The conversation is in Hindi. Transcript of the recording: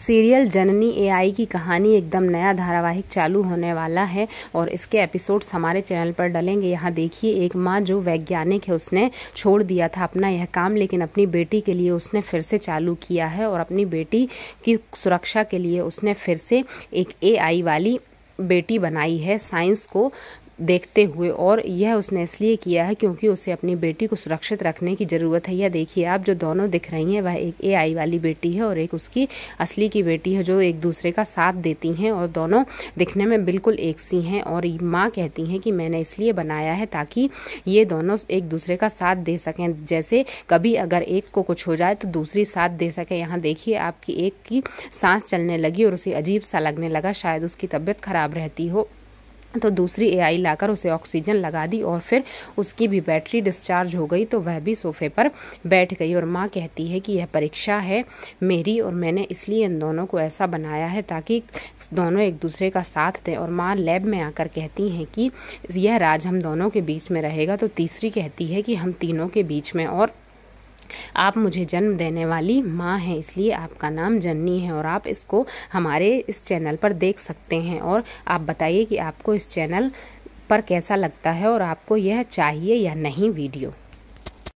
सीरियल जननी एआई की कहानी एकदम नया धारावाहिक चालू होने वाला है और इसके एपिसोड्स हमारे चैनल पर डलेंगे यहाँ देखिए एक माँ जो वैज्ञानिक है उसने छोड़ दिया था अपना यह काम लेकिन अपनी बेटी के लिए उसने फिर से चालू किया है और अपनी बेटी की सुरक्षा के लिए उसने फिर से एक ए वाली बेटी बनाई है साइंस को देखते हुए और यह उसने इसलिए किया है क्योंकि उसे अपनी बेटी को सुरक्षित रखने की ज़रूरत है यह देखिए आप जो दोनों दिख रही हैं वह एक एआई वाली बेटी है और एक उसकी असली की बेटी है जो एक दूसरे का साथ देती हैं और दोनों दिखने में बिल्कुल एक सी हैं और माँ कहती हैं कि मैंने इसलिए बनाया है ताकि ये दोनों एक दूसरे का साथ दे सकें जैसे कभी अगर एक को कुछ हो जाए तो दूसरी साथ दे सके यहाँ देखिए आपकी एक की सांस चलने लगी और उसे अजीब सा लगने लगा शायद उसकी तबीयत खराब रहती हो तो दूसरी एआई लाकर उसे ऑक्सीजन लगा दी और फिर उसकी भी बैटरी डिस्चार्ज हो गई तो वह भी सोफे पर बैठ गई और माँ कहती है कि यह परीक्षा है मेरी और मैंने इसलिए इन दोनों को ऐसा बनाया है ताकि दोनों एक दूसरे का साथ दें और माँ लैब में आकर कहती हैं कि यह राज हम दोनों के बीच में रहेगा तो तीसरी कहती है कि हम तीनों के बीच में और आप मुझे जन्म देने वाली माँ हैं इसलिए आपका नाम जननी है और आप इसको हमारे इस चैनल पर देख सकते हैं और आप बताइए कि आपको इस चैनल पर कैसा लगता है और आपको यह चाहिए या नहीं वीडियो